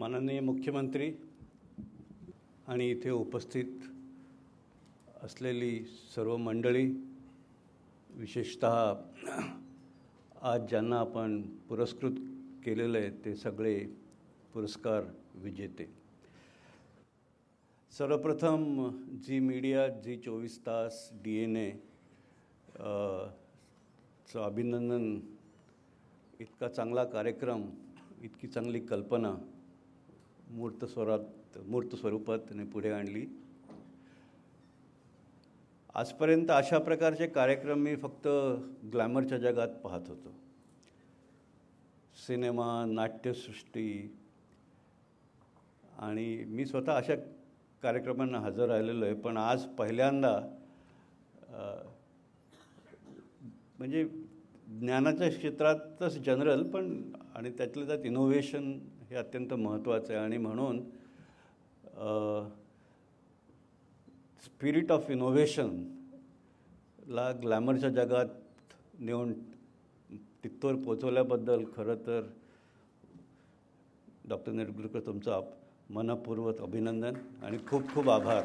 माननीय मुख्यमंत्री आणि इथे उपस्थित असलेली सर्व मंडळी विशेषत आज ज्यांना आपण पुरस्कृत केलेलं आहे ते सगळे पुरस्कार विजेते सर्वप्रथम जी मीडिया जी चोवीस तास डी एन एचं अभिनंदन इतका चांगला कार्यक्रम इतकी चांगली कल्पना मूर्त स्वरात मूर्त स्वरूपात त्याने पुढे आणली आजपर्यंत अशा प्रकारचे कार्यक्रम मी फक्त ग्लॅमरच्या जगात पाहत होतो सिनेमा नाट्यसृष्टी आणि मी स्वतः अशा कार्यक्रमांना हजर राहिलेलो आहे पण आज पहिल्यांदा म्हणजे ज्ञानाच्या क्षेत्रातच जनरल पण आणि त्यातल्या त्यात इनोव्हेशन हे अत्यंत महत्त्वाचं आहे आणि म्हणून स्पिरिट ऑफ इनोव्हेशनला ग्लॅमरच्या जगात नेऊन तिथवर पोचवल्याबद्दल खरं तर डॉक्टर नेटगुरकर तुमचं मनपूर्वक अभिनंदन आणि खूप खूप आभार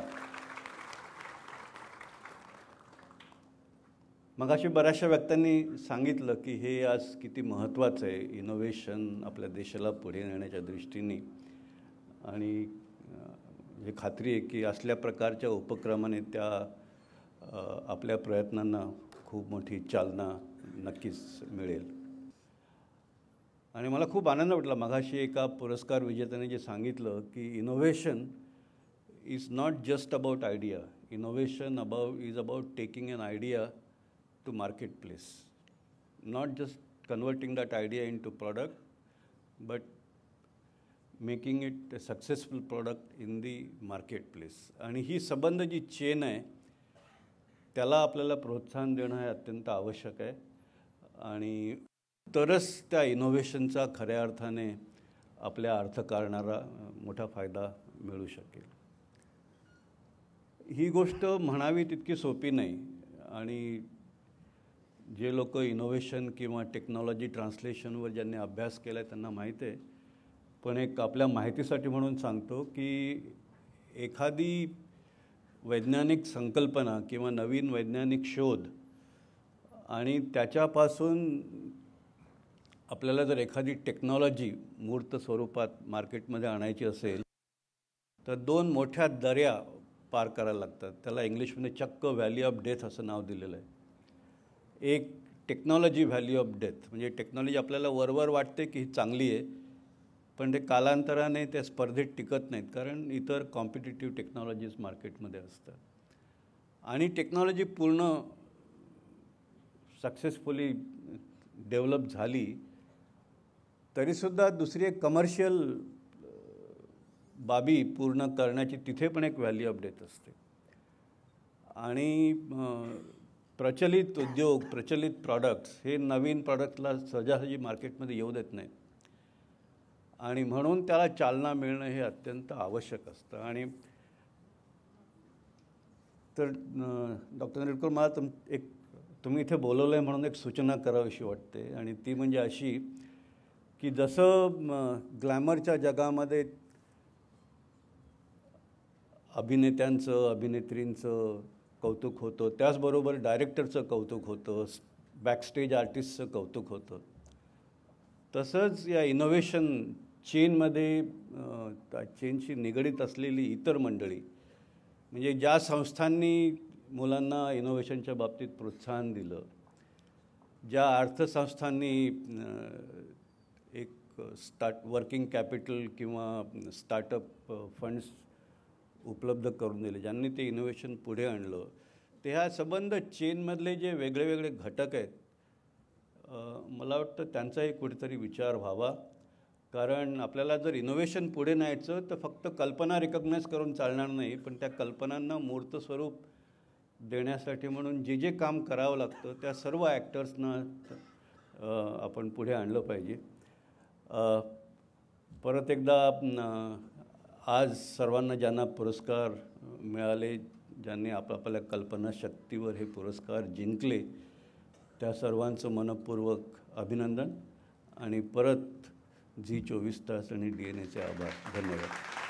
मग बऱ्याचशा व्यक्त्यांनी सांगितलं की हे आज किती महत्त्वाचं आहे इनोव्हेशन आपल्या देशाला पुढे नेण्याच्या दृष्टीने आणि हे खात्री आहे की असल्या प्रकारच्या उपक्रमाने त्या आपल्या प्रयत्नांना खूप मोठी चालना नक्कीच मिळेल आणि मला खूप आनंद वाटला मघाशी एका पुरस्कार विजेत्याने जे सांगितलं की innovation is not just about idea innovation about is about taking an idea to marketplace. Not just converting that idea into product, but making it a successful product in the marketplace आणि ही संबंध जी chain आहे त्याला आपल्याला प्रोत्साहन देणं हे अत्यंत आवश्यक आहे आणि तरच त्या इनोव्हेशनचा खऱ्या अर्थाने आपल्या अर्थकारणाला मोठा फायदा मिळू शकेल ही गोष्ट म्हणावी तितकी सोपी नाही आणि जे लोक इनोव्हेशन किंवा टेक्नॉलॉजी ट्रान्सलेशनवर ज्यांनी अभ्यास केला आहे त्यांना माहिती आहे पण एक आपल्या माहितीसाठी म्हणून सांगतो की एखादी वैज्ञानिक संकल्पना किंवा नवीन वैज्ञानिक शोध आणि त्याच्यापासून आपल्याला जर एखादी टेक्नॉलॉजी मूर्त स्वरूपात मार्केटमध्ये आणायची असेल तर दोन मोठ्या दर्या पार करायला लागतात त्याला इंग्लिशमध्ये चक्क व्हॅली ऑफ डेथ असं नाव दिलेलं आहे एक टेक्नॉलॉजी व्हॅल्यू ऑफ डेथ म्हणजे टेक्नॉलॉजी आपल्याला वरवर वाटते की ही चांगली आहे पण ते कालांतराने त्या स्पर्धेत टिकत नाहीत कारण इतर कॉम्पिटेटिव्ह टेक्नॉलॉजीज मार्केटमध्ये असतात आणि टेक्नॉलॉजी पूर्ण सक्सेसफुली डेव्हलप झाली तरीसुद्धा दुसरी एक कमर्शियल बाबी पूर्ण करण्याची तिथे पण एक व्हॅल्यू अपडेट असते आणि प्रचलित उद्योग प्रचलित प्रॉडक्ट्स हे नवीन प्रॉडक्टला सहजासहजी मार्केटमध्ये येऊ देत नाही आणि म्हणून त्याला चालना मिळणं हे अत्यंत आवश्यक असतं आणि तर डॉक्टर नेटकर मला तुम एक तुम्ही इथे बोलवलं आहे म्हणून एक सूचना करावीशी वाटते आणि ती म्हणजे अशी की जसं ग्लॅमरच्या जगामध्ये अभिनेत्यांचं अभिनेत्रींचं कौतुक होतं त्याचबरोबर डायरेक्टरचं कौतुक होतं बॅकस्टेज आर्टिस्टचं कौतुक होतं तसंच या इनोव्हेशन चेनमध्ये चेनशी निगडीत असलेली इतर मंडळी म्हणजे ज्या संस्थांनी मुलांना इनोव्हेशनच्या बाबतीत प्रोत्साहन दिलं ज्या अर्थसंस्थांनी एक स्टार्ट वर्किंग कॅपिटल किंवा स्टार्टअप फंड्स उपलब्ध करून दिले ज्यांनी ते इनोव्हेशन पुढे आणलं ते ह्या संबंध चेनमधले जे वेगळे वेगळे घटक आहेत मला वाटतं त्यांचाही कुठेतरी विचार व्हावा कारण आपल्याला जर इनोव्हेशन पुढे न्यायचं तर फक्त कल्पना रिकग्नाईज करून चालणार नाही पण त्या कल्पनांना मूर्त स्वरूप देण्यासाठी म्हणून जे जे काम करावं लागतं त्या सर्व ॲक्टर्सना आपण पुढे आणलं पाहिजे परत एकदा आज सर्वांना ज्यांना पुरस्कार मिळाले ज्यांनी आपापल्या कल्पनाशक्तीवर हे पुरस्कार जिंकले त्या सर्वांचं मनपूर्वक अभिनंदन आणि परत झी चोवीस तास आणि डी एन एचे आभार धन्यवाद